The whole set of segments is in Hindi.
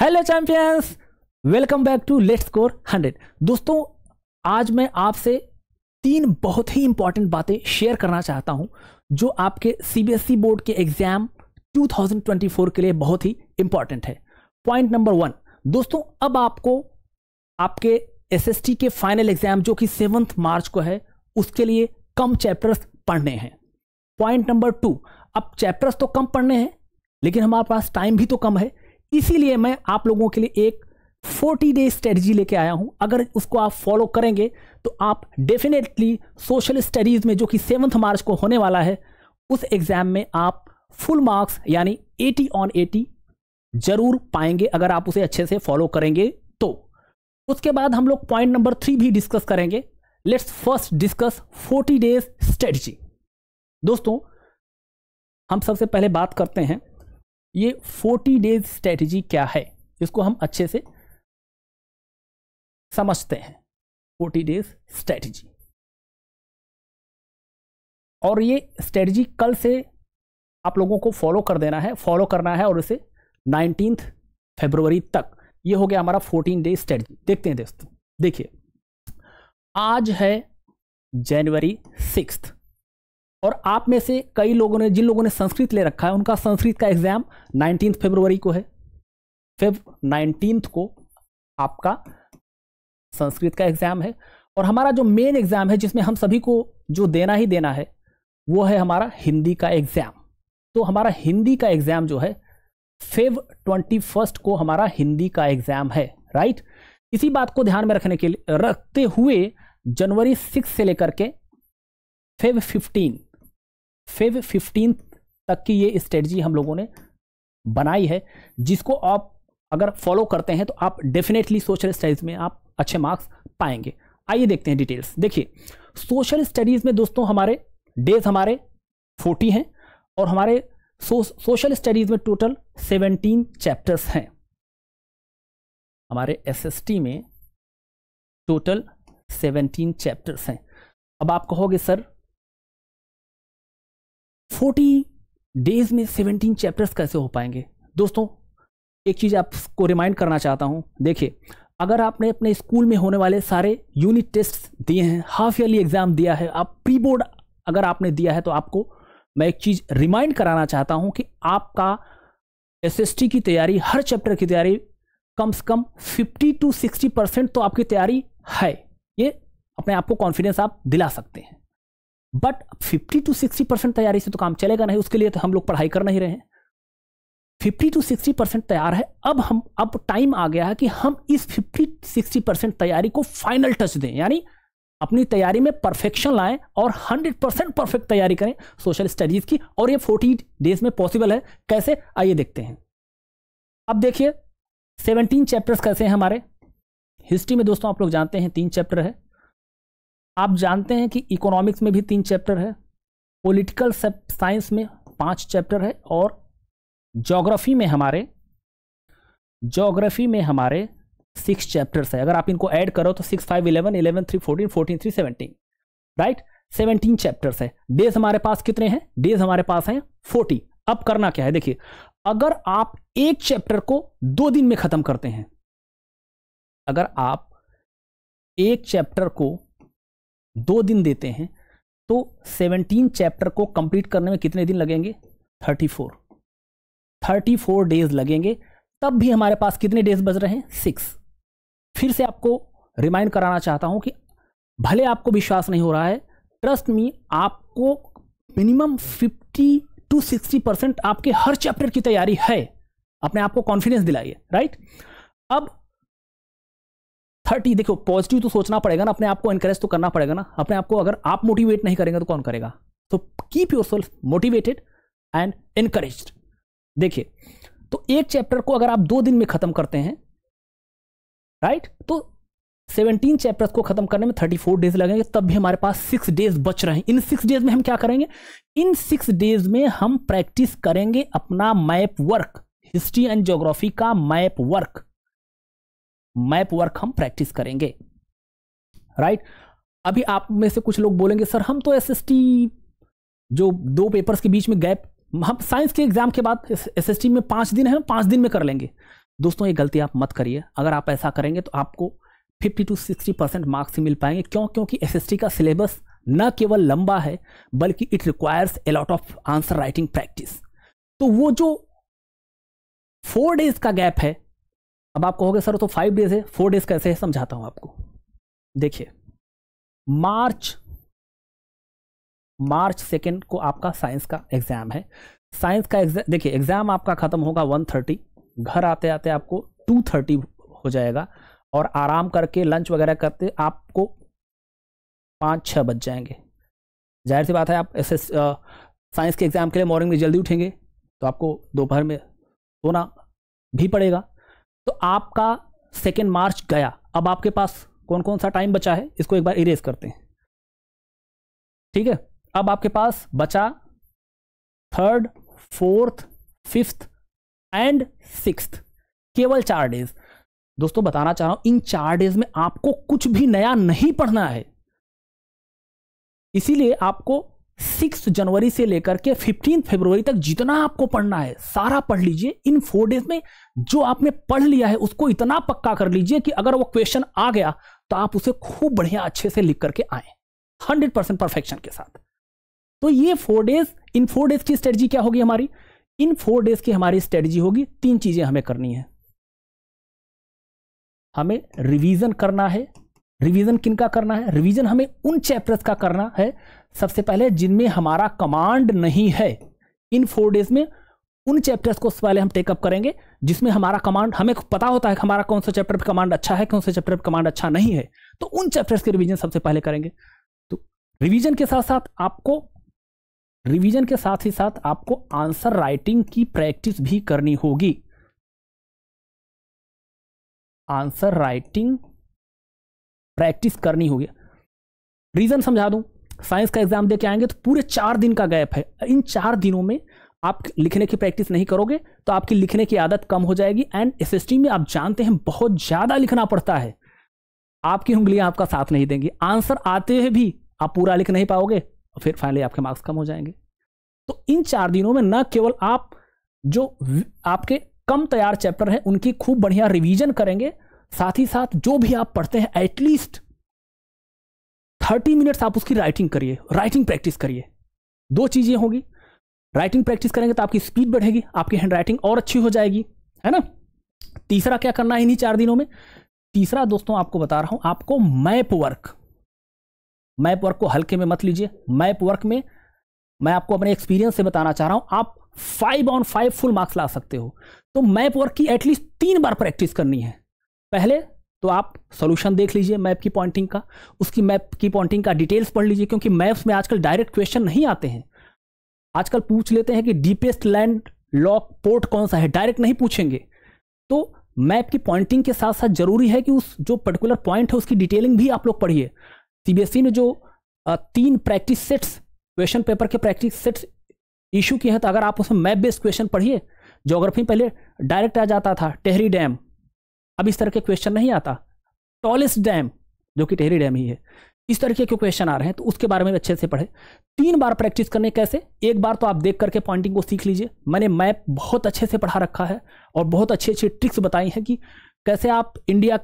Hello champions welcome back to let score 100 दोस्तों आज मैं आपसे तीन बहुत ही इंपॉर्टेंट बातें शेयर करना चाहता हूं जो आपके सीबीएसई बोर्ड e के एग्जाम 2024 के लिए बहुत ही इंपॉर्टेंट है पॉइंट नंबर वन दोस्तों अब आपको आपके एसएसटी के फाइनल एग्जाम जो कि सेवन्थ मार्च को है उसके लिए कम चैप्टर्स पढ़ने हैं पॉइंट नंबर टू अब चैप्टर्स तो कम पढ़ने हैं लेकिन हमारे पास टाइम भी तो कम है इसीलिए मैं आप लोगों के लिए एक 40 डे स्ट्रेटजी लेके आया हूं अगर उसको आप फॉलो करेंगे तो आप डेफिनेटली सोशल स्टडीज़ में जो कि सेवन्थ मार्च को होने वाला है उस एग्ज़ाम में आप फुल मार्क्स यानी 80 ऑन 80 जरूर पाएंगे अगर आप उसे अच्छे से फॉलो करेंगे तो उसके बाद हम लोग पॉइंट नंबर थ्री भी डिस्कस करेंगे let's first discuss 40 days strategy दोस्तों हम सबसे पहले बात करते हैं ये फोर्टी डेज स्ट्रेटजी क्या है इसको हम अच्छे से समझते हैं फोर्टी डेज स्ट्रेटजी और ये स्ट्रेटजी कल से आप लोगों को फॉलो कर देना है फॉलो करना है और इसे नाइनटीन फेब्रुवरी तक ये हो गया हमारा फोर्टीन डेज स्ट्रेटजी देखते हैं दोस्तों देखिए आज है जनवरी सिक्स और आप में से कई लोगों ने जिन लोगों ने संस्कृत ले रखा है उनका संस्कृत का एग्ज़ाम नाइनटीन फेबरवरी को है फेब नाइनटीन को आपका संस्कृत का एग्ज़ाम है और हमारा जो मेन एग्ज़ाम है जिसमें हम सभी को जो देना ही देना है वो है हमारा हिंदी का एग्ज़ाम तो हमारा हिंदी का एग्ज़ाम जो है फेब ट्वेंटी फर्स्ट को हमारा हिंदी का एग्ज़ाम है राइट इसी बात को ध्यान में रखने के लिए रखते हुए जनवरी सिक्स से लेकर के फेब फिफ्टीन फेब फिफ्टीन तक की ये स्ट्रेटजी हम लोगों ने बनाई है जिसको आप अगर फॉलो करते हैं तो आप डेफिनेटली सोशल स्टडीज़ में आप अच्छे मार्क्स पाएंगे आइए देखते हैं डिटेल्स देखिए सोशल स्टडीज़ में दोस्तों हमारे डेज हमारे फोर्टी हैं और हमारे सोशल स्टडीज़ में टोटल सेवेंटीन चैप्टर्स हैं हमारे एसएसटी में टोटल सेवनटीन चैप्टर्स हैं अब आप कहोगे सर फोर्टी डेज में सेवनटीन चैप्टर्स कैसे हो पाएंगे दोस्तों एक चीज़ आपको रिमाइंड करना चाहता हूँ देखिए अगर आपने अपने स्कूल में होने वाले सारे यूनिट टेस्ट दिए हैं हाफ ईयरली एग्ज़ाम दिया है आप प्री बोर्ड अगर आपने दिया है तो आपको मैं एक चीज़ रिमाइंड कराना चाहता हूँ कि आपका एसएसटी की तैयारी हर चैप्टर की तैयारी कम से कम 50 टू 60 परसेंट तो आपकी तैयारी है ये अपने आप को कॉन्फिडेंस आप दिला सकते हैं बट 50 टू 60 परसेंट तैयारी से तो काम चलेगा नहीं उसके लिए तो हम लोग पढ़ाई कर नहीं रहे हैं 50 टू 60 परसेंट तैयार है अब हम अब टाइम आ गया है कि हम इस 50 60 परसेंट तैयारी को फाइनल टच दें यानी अपनी तैयारी में परफेक्शन लाएं और 100 परसेंट परफेक्ट तैयारी करें सोशल स्टडीज़ की और ये 40 डेज में पॉसिबल है कैसे आइए देखते हैं अब देखिए 17 चैप्टर्स कैसे हैं हमारे हिस्ट्री में दोस्तों आप लोग जानते हैं तीन चैप्टर है आप जानते हैं कि इकोनॉमिक्स में भी तीन चैप्टर है पॉलिटिकल साइंस में पांच चैप्टर है और जोग्राफी में हमारे जोग्राफी में हमारे सिक्स चैप्टर्स है अगर आप इनको ऐड करो तो six five eleven eleven three fourteen fourteen three seventeen right seventeen chapters है डेज हमारे पास कितने हैं डेज हमारे पास हैं फोर्टी अब करना क्या है देखिए अगर आप एक चैप्टर को दो दिन में खत्म करते हैं अगर आप एक चैप्टर को दो दिन देते हैं तो सेवनटीन चैप्टर को कंप्लीट करने में कितने दिन लगेंगे thirty four thirty four days लगेंगे तब भी हमारे पास कितने डेज बज रहे हैं सिक्स फिर से आपको रिमाइंड कराना चाहता हूं कि भले आपको विश्वास नहीं हो रहा है ट्रस्ट मी आपको minimum fifty to sixty percent आपके हर चैप्टर की तैयारी है अपने आप को कॉन्फिडेंस दिलाइए राइट अब थर्टी देखो पॉजिटिव तो सोचना पड़ेगा ना अपने आप को इंकरेज तो करना पड़ेगा ना अपने आप को अगर आप मोटिवेट नहीं करेंगे तो कौन करेगा तो keep yourself motivated and encourage देखिए तो एक चैप्टर को अगर आप दो दिन में खत्म करते हैं राइट तो सेवनटीन चैप्टर्स को खत्म करने में थर्टी फोर डेज लगेंगे तब भी हमारे पास सिक्स डेज बच रहे हैं इन सिक्स डेज में हम क्या करेंगे इन सिक्स डेज में हम प्रैक्टिस करेंगे अपना map work history and geography का मैप वर्क मैप वर्क हम प्रैक्टिस करेंगे राइट अभी आप में से कुछ लोग बोलेंगे सर हम तो एस जो दो पेपर्स के बीच में गैप हम साइंस के एग्जाम के बाद एस एस में पांच दिन है पांच दिन में कर लेंगे दोस्तों ये गलती आप मत करिए अगर आप ऐसा करेंगे तो आपको 50 टू 60 परसेंट मार्क्स ही मिल पाएंगे क्यों क्योंकि एस का सिलेबस न केवल लंबा है बल्कि it requires a lot of answer writing practice तो वो जो फोर डेज का गैप है अब आप कहोगे सर तो फाइव डेज है फोर डेज कैसे है समझाता हूं आपको देखिए मार्च मार्च सेकेंड को आपका साइंस का एग्जाम है साइंस का एग्जाम देखिए एग्जाम आपका खत्म होगा वन थर्टी घर आते आते आपको टू थर्टी हो जाएगा और आराम करके लंच वगैरह करते आपको पाँच छः बज जाएंगे जाहिर सी बात है आप ऐसे साइंस के एग्ज़ाम के लिए मॉर्निंग में जल्दी उठेंगे तो आपको दोपहर में सोना भी पड़ेगा तो आपका सेकेंड मार्च गया अब आपके पास कौन कौन सा टाइम बचा है इसको एक बार इरेज करते हैं ठीक है अब आपके पास बचा third fourth fifth and six केवल चार डेज दोस्तों बताना चाह रहा हूं इन चार डेज में आपको कुछ भी नया नहीं पढ़ना है इसीलिए आपको सिक्स जनवरी से लेकर के फिफ्टीन फरवरी तक जितना आपको पढ़ना है सारा पढ़ लीजिए इन फोर डेज में जो आपने पढ़ लिया है उसको इतना पक्का कर लीजिए कि अगर वो क्वेश्चन आ गया तो आप उसे खूब बढ़िया अच्छे से लिख करके आए हंड्रेड परसेंट परफेक्शन के साथ तो ये फोर डेज इन फोर डेज की स्ट्रेटजी क्या होगी हमारी इन फोर डेज की हमारी स्ट्रेटजी होगी तीन चीजें हमें करनी है हमें रिवीजन करना है रिवीजन का करना है रिवीजन हमें उन चैप्टर्स का करना है सबसे पहले जिनमें हमारा कमांड नहीं है इन फोर डेज में उन चैप्टर्स को पहले हम टेकअप करेंगे जिसमें हमारा कमांड हमें पता होता है हमारा कौन सा चैप्टर पर कमांड अच्छा है कौन सा चैप्टर पर कमांड अच्छा नहीं है तो उन चैप्टर्स के रिवीजन सबसे पहले करेंगे तो रिवीजन के साथ साथ आपको रिवीजन के साथ ही साथ आपको आंसर राइटिंग की प्रैक्टिस भी करनी होगी आंसर राइटिंग प्रैक्टिस करनी होगी रीजन समझा दूं साइंस का एग्जाम दे के आएंगे तो पूरे चार दिन का गैप है इन चार दिनों में आप लिखने की प्रैक्टिस नहीं करोगे तो आपकी लिखने की आदत कम हो जाएगी एंड एस में आप जानते हैं बहुत ज़्यादा लिखना पड़ता है आपकी उंगलियां आपका साथ नहीं देंगी आंसर आते हैं भी आप पूरा लिख नहीं पाओगे और फिर फाइनली आपके मार्क्स कम हो जाएंगे तो इन चार दिनों में न केवल आप जो आपके कम तैयार चैप्टर हैं उनकी खूब बढ़िया रिवीजन करेंगे साथ ही साथ जो भी आप पढ़ते हैं एटलीस्ट थर्टी मिनट्स आप उसकी राइटिंग करिए राइटिंग प्रैक्टिस करिए दो चीज़ें होगी राइटिंग प्रैक्टिस करेंगे तो आपकी स्पीड बढ़ेगी आपकी हैंड राइटिंग और अच्छी हो जाएगी है ना तीसरा क्या करना है इन्हीं चार दिनों में तीसरा दोस्तों आपको बता रहा हूं आपको मैप वर्क मैप वर्क को हल्के में मत लीजिए मैप वर्क में मैं आपको अपने एक्सपीरियंस से बताना चाह रहा हूं आप five on five full marks ला सकते हो तो मैप वर्क की एटलीस्ट तीन बार प्रैक्टिस करनी है पहले तो आप सोल्यूशन देख लीजिए मैप की पॉइंटिंग का उसकी मैप की पॉइंटिंग का डिटेल्स पढ़ लीजिए क्योंकि मैप्स में आजकल डायरेक्ट क्वेश्चन नहीं आते हैं आजकल पूछ लेते हैं कि डीपेस्ट लैंड लॉक पोर्ट कौन सा है डायरेक्ट नहीं पूछेंगे तो मैप की पॉइंटिंग के साथ साथ जरूरी है कि उस जो पर्टिकुलर पॉइंट है उसकी डिटेलिंग भी आप लोग पढ़िए सीबीएसई e ने जो तीन प्रैक्टिस सेट्स क्वेश्चन पेपर के प्रैक्टिस सेट्स इशू किए हैं तो अगर आप उसमें मैप बेस्ड क्वेश्चन पढ़िए जोग्राफी पहले डायरेक्ट आ जाता था टेहरी डैम अब इस तरह के क्वेश्चन नहीं आता टॉलेस्ट डैम जो कि टेहरी डैम ही है इस तरह के क्यों क्वेश्चन आ रहे हैं तो उसके बारे में अच्छे से पढ़े तीन बार प्रैक्टिस करने कैसे एक बार तो आप देख करके पॉइंटिंग को सीख लीजिए मैंने मैप बहुत अच्छे से पढ़ा रखा है और बहुत अच्छी अच्छी ट्रिक्स बताई हैं कि कैसे आप इंडिया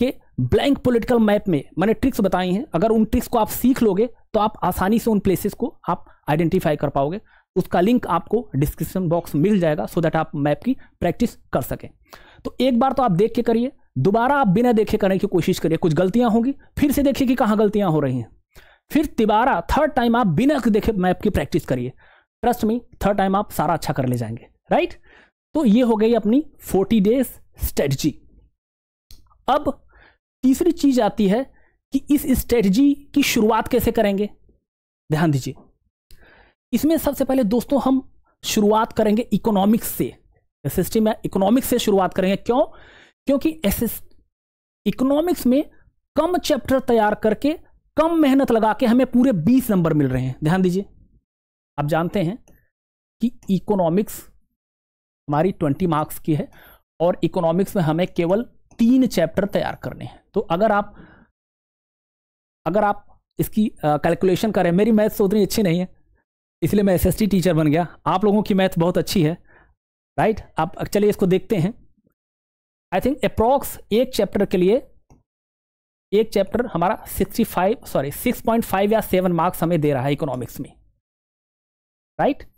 के ब्लैंक पॉलिटिकल मैप में मैंने ट्रिक्स बताई हैं अगर उन ट्रिक्स को आप सीख लोगे तो आप आसानी से उन प्लेसेस को आप आइडेंटिफाई कर पाओगे उसका लिंक आपको डिस्क्रिप्शन बॉक्स मिल जाएगा सो दैट आप मैप की प्रैक्टिस कर सकें तो एक बार तो आप देख के करिए दोबारा आप बिना देखे करने की कोशिश करिए कुछ गलतियां होंगी फिर से देखिए कि कहाँ गलतियां हो रही हैं फिर तिबारा थर्ड टाइम आप बिना देखे मैप की प्रैक्टिस करिए ट्रस्ट मी थर्ड टाइम आप सारा अच्छा कर ले जाएंगे राइट तो ये हो गई अपनी फोर्टी डेज स्ट्रेटजी अब तीसरी चीज आती है कि इस स्ट्रेटजी की शुरुआत कैसे करेंगे ध्यान दीजिए इसमें सबसे पहले दोस्तों हम शुरुआत करेंगे इकोनॉमिक्स से एसएसटी में इकोनॉमिक्स से शुरुआत करेंगे क्यों क्योंकि एस इकोनॉमिक्स में कम चैप्टर तैयार करके कम मेहनत लगा के हमें पूरे 20 नंबर मिल रहे हैं ध्यान दीजिए आप जानते हैं कि इकोनॉमिक्स हमारी 20 मार्क्स की है और इकोनॉमिक्स में हमें केवल तीन चैप्टर तैयार करने हैं तो अगर आप अगर आप इसकी कैलकुलेशन करें मेरी मैथ्स तो उतनी अच्छी नहीं है इसलिए मैं एसएसटी टीचर बन गया आप लोगों की मैथ बहुत अच्छी है राइट आप चलिए इसको देखते हैं आई थिंक अप्रोक्स एक चैप्टर के लिए एक चैप्टर हमारा 65 सॉरी 6.5 या 7 मार्क्स हमें दे रहा है इकोनॉमिक्स में राइट right?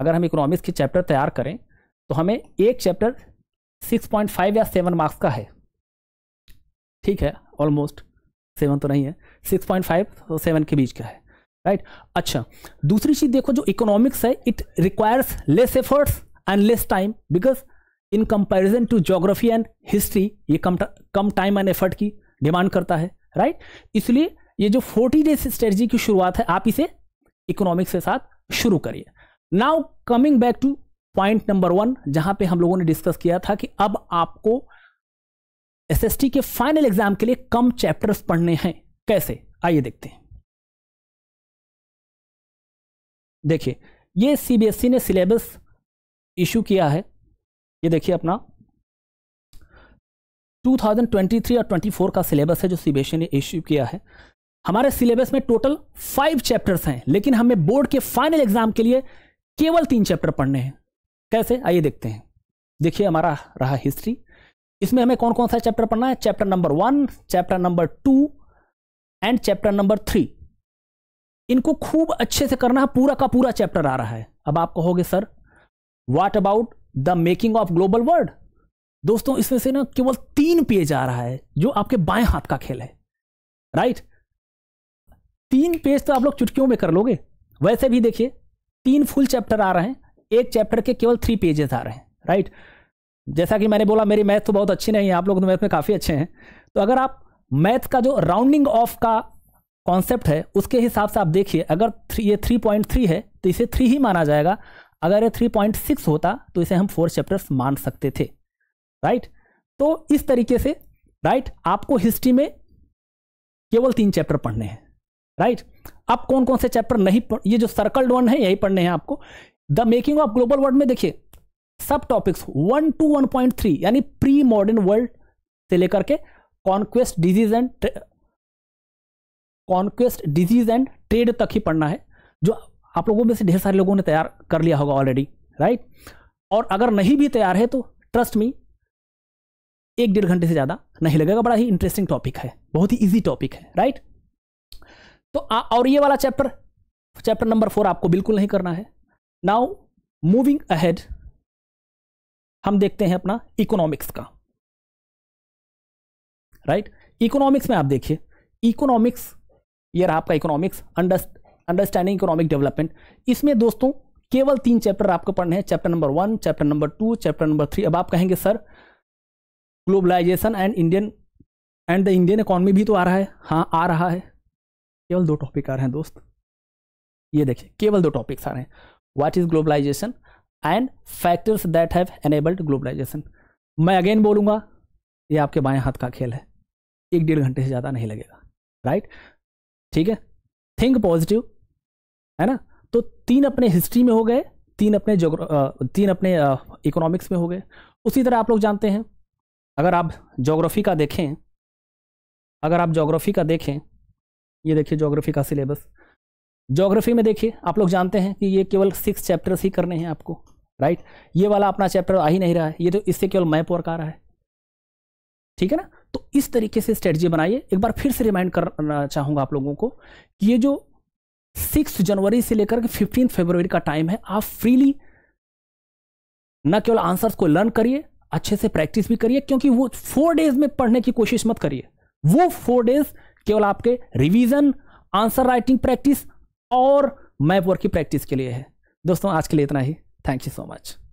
अगर हम इकोनॉमिक्स के चैप्टर तैयार करें तो हमें एक चैप्टर 6.5 या 7 मार्क्स का है ठीक है ऑलमोस्ट 7 तो नहीं है 6.5 तो 7 के बीच का है राइट right? अच्छा दूसरी चीज़ देखो जो इकोनॉमिक्स है it requires less efforts and less time because in comparison to geography and history ये कम कम टाइम एंड एफर्ट की डिमांड करता है राइट इसलिए ये जो फोर्टी डेज स्ट्रेटजी की शुरुआत है आप इसे इकोनॉमिक्स के साथ शुरू करिए now coming back to point number one जहां पे हम लोगों ने डिस्कस किया था कि अब आपको एसएसटी के फाइनल एग्जाम के लिए कम चैप्टर्स पढ़ने हैं कैसे आइए देखते हैं देखिए ये सीबीएसई e ने सिलेबस इशू किया है ये देखिए अपना 2023 और 24 का सिलेबस है जो सीबीएसई e ने इश्यू किया है हमारे सिलेबस में टोटल फाइव चैप्टर्स हैं लेकिन हमें बोर्ड के फाइनल एग्जाम के लिए केवल तीन चैप्टर पढ़ने हैं कैसे आइए देखते हैं देखिए हमारा रहा हिस्ट्री इसमें हमें कौन कौन सा चैप्टर पढ़ना है chapter number one chapter number two and chapter number three इनको खूब अच्छे से करना है पूरा का पूरा चैप्टर आ रहा है अब आप कहोगे sir what about the making of global world दोस्तों इसमें से ना केवल तीन पेज आ रहा है जो आपके बाएं हाथ का खेल है राइट तीन पेज तो आप लोग चुटकियों में कर लोगे वैसे भी देखिए तीन फुल चैप्टर आ रहे हैं एक चैप्टर के केवल थ्री पेजेस आ रहे हैं राइट जैसा कि मैंने बोला मेरी मैथ तो बहुत अच्छी नहीं है आप लोग तो मैथ में काफ़ी अच्छे हैं तो अगर आप मैथ का जो राउंडिंग ऑफ का कॉन्सेप्ट है उसके हिसाब से आप देखिए अगर थ्री ये थ्री पॉइंट थ्री है तो इसे थ्री ही माना जाएगा अगर ये 3.6 होता तो इसे हम फोर चैप्टर्स मान सकते थे राइट तो इस तरीके से राइट आपको हिस्ट्री में केवल तीन चैप्टर पढ़ने हैं राइट अब कौन कौन से चैप्टर नहीं पढ़ ये जो सर्कल्ड वन है यही पढ़ने हैं आपको the making of global world में देखिए सब topics one two one point three यानी प्री मॉडर्न वर्ल्ड से लेकर के conquest disease and conquest disease and trade तक ही पढ़ना है जो आप लोगों में से ढेर सारे लोगों ने तैयार कर लिया होगा ऑलरेडी राइट और अगर नहीं भी तैयार है तो ट्रस्ट मी एक डेढ़ घंटे से ज़्यादा नहीं लगेगा बड़ा ही इंटरेस्टिंग टॉपिक है बहुत ही इजी टॉपिक है राइट तो आ, और ये वाला चैप्टर चैप्टर नंबर फोर आपको बिल्कुल नहीं करना है नाउ मूविंग अहेड हम देखते हैं अपना इकोनॉमिक्स का राइट right? इकोनॉमिक्स में आप देखिए इकोनॉमिक्स ये रहा आपका economics under understanding economic development इसमें दोस्तों केवल तीन चैप्टर आपको पढ़ने हैं chapter number one chapter number two chapter number three अब आप कहेंगे sir globalisation and Indian and the Indian economy भी तो आ रहा है हाँ आ रहा है केवल दो टॉपिक आ रहे हैं दोस्त ये देखिए केवल दो टॉपिक्स आ रहे हैं what is globalisation and factors that have enabled globalisation मैं अगेन बोलूंगा ये आपके बाएं हाथ का खेल है एक डेढ़ घंटे से ज़्यादा नहीं लगेगा राइट ठीक है थिंक पॉजिटिव है ना तो तीन अपने हिस्ट्री में हो गए तीन अपने तीन अपने इकोनॉमिक्स में हो गए उसी तरह आप लोग जानते हैं अगर आप जोग्राफ़ी का देखें अगर आप जोग्राफ़ी का देखें ये देखिए जोग्राफ़ी का सिलेबस जोग्राफ़ी में देखिए आप लोग जानते हैं कि ये केवल सिक्स चैप्टर्स ही करने हैं आपको राइट ये वाला अपना चैप्टर आ ही नहीं रहा है ये तो इससे केवल मैप वर्क आ रहा है ठीक है ना तो इस तरीके से स्ट्रेटजी बनाइए एक बार फिर से रिमाइंड करना चाहूंगा आप लोगों को कि ये जो सिक्स जनवरी से लेकर के फिफ्टीन फरवरी का टाइम है आप फ्रीली न केवल आंसर्स को लर्न करिए अच्छे से प्रैक्टिस भी करिए क्योंकि वो फोर डेज में पढ़ने की कोशिश मत करिए वो फोर डेज केवल आपके रिवीजन आंसर राइटिंग प्रैक्टिस और मैप वर्क की प्रैक्टिस के लिए है दोस्तों आज के लिए इतना ही थैंक यू सो मच